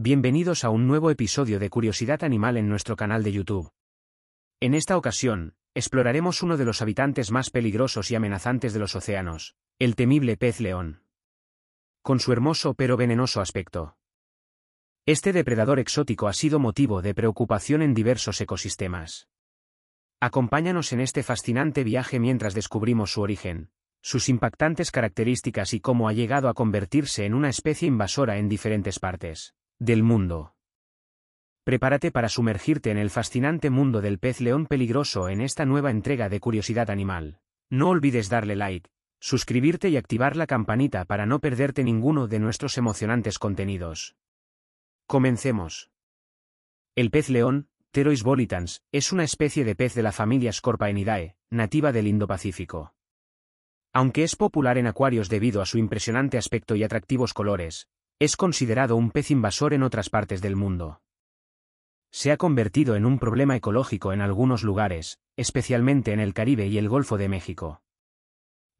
Bienvenidos a un nuevo episodio de Curiosidad Animal en nuestro canal de YouTube. En esta ocasión, exploraremos uno de los habitantes más peligrosos y amenazantes de los océanos, el temible pez león. Con su hermoso pero venenoso aspecto. Este depredador exótico ha sido motivo de preocupación en diversos ecosistemas. Acompáñanos en este fascinante viaje mientras descubrimos su origen, sus impactantes características y cómo ha llegado a convertirse en una especie invasora en diferentes partes del mundo. Prepárate para sumergirte en el fascinante mundo del pez león peligroso en esta nueva entrega de Curiosidad Animal. No olvides darle like, suscribirte y activar la campanita para no perderte ninguno de nuestros emocionantes contenidos. Comencemos. El pez león, Pterois volitans, es una especie de pez de la familia Scorpaenidae, nativa del Indo-Pacífico. Aunque es popular en acuarios debido a su impresionante aspecto y atractivos colores, es considerado un pez invasor en otras partes del mundo. Se ha convertido en un problema ecológico en algunos lugares, especialmente en el Caribe y el Golfo de México.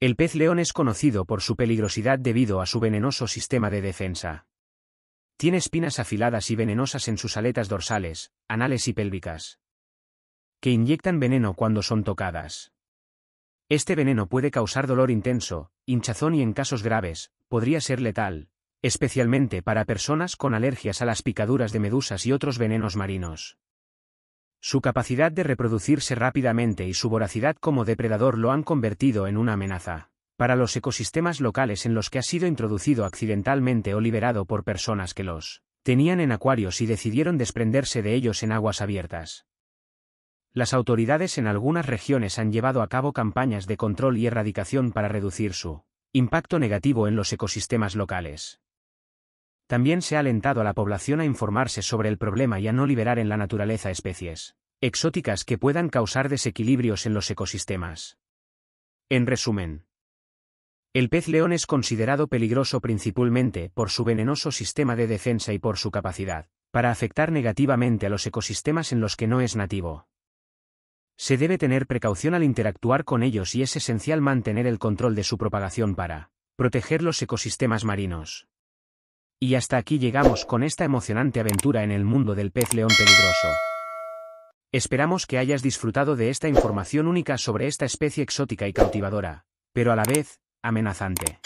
El pez león es conocido por su peligrosidad debido a su venenoso sistema de defensa. Tiene espinas afiladas y venenosas en sus aletas dorsales, anales y pélvicas, que inyectan veneno cuando son tocadas. Este veneno puede causar dolor intenso, hinchazón y en casos graves, podría ser letal, especialmente para personas con alergias a las picaduras de medusas y otros venenos marinos. Su capacidad de reproducirse rápidamente y su voracidad como depredador lo han convertido en una amenaza para los ecosistemas locales en los que ha sido introducido accidentalmente o liberado por personas que los tenían en acuarios y decidieron desprenderse de ellos en aguas abiertas. Las autoridades en algunas regiones han llevado a cabo campañas de control y erradicación para reducir su impacto negativo en los ecosistemas locales. También se ha alentado a la población a informarse sobre el problema y a no liberar en la naturaleza especies exóticas que puedan causar desequilibrios en los ecosistemas. En resumen, el pez león es considerado peligroso principalmente por su venenoso sistema de defensa y por su capacidad para afectar negativamente a los ecosistemas en los que no es nativo. Se debe tener precaución al interactuar con ellos y es esencial mantener el control de su propagación para proteger los ecosistemas marinos. Y hasta aquí llegamos con esta emocionante aventura en el mundo del pez león peligroso. Esperamos que hayas disfrutado de esta información única sobre esta especie exótica y cautivadora, pero a la vez, amenazante.